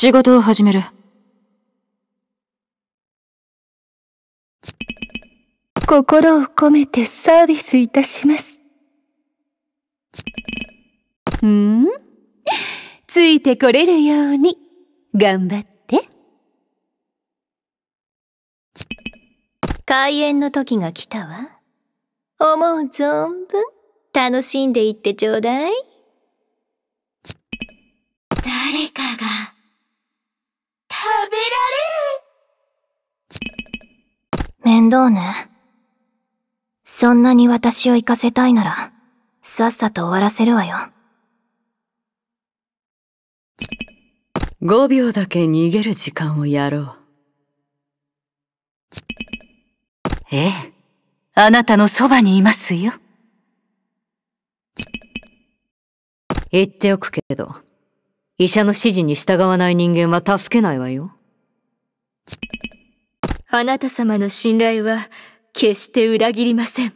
仕事を始める。心を込めてサービスいたします。んついてこれるように、頑張って。開演の時が来たわ。思う存分、楽しんでいってちょうだい。誰かが。倒ね。そんなに私を行かせたいなら、さっさと終わらせるわよ。5秒だけ逃げる時間をやろう。ええ、あなたのそばにいますよ。言っておくけど、医者の指示に従わない人間は助けないわよ。あなた様の信頼は決して裏切りません。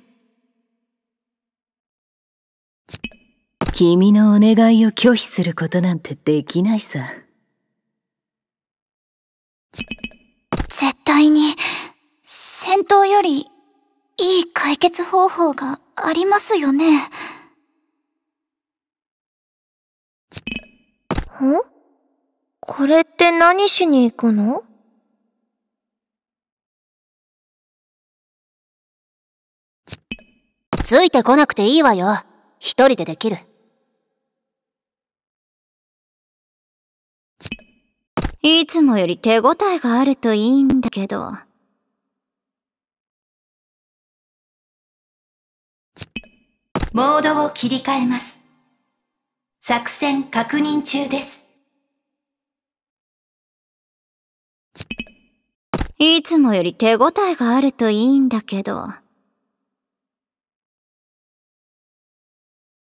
君のお願いを拒否することなんてできないさ。絶対に、戦闘より、いい解決方法がありますよね。んこれって何しに行くのついてこなくていいわよ。一人でできる。いつもより手応えがあるといいんだけど。モードを切り替えます。作戦確認中です。いつもより手応えがあるといいんだけど。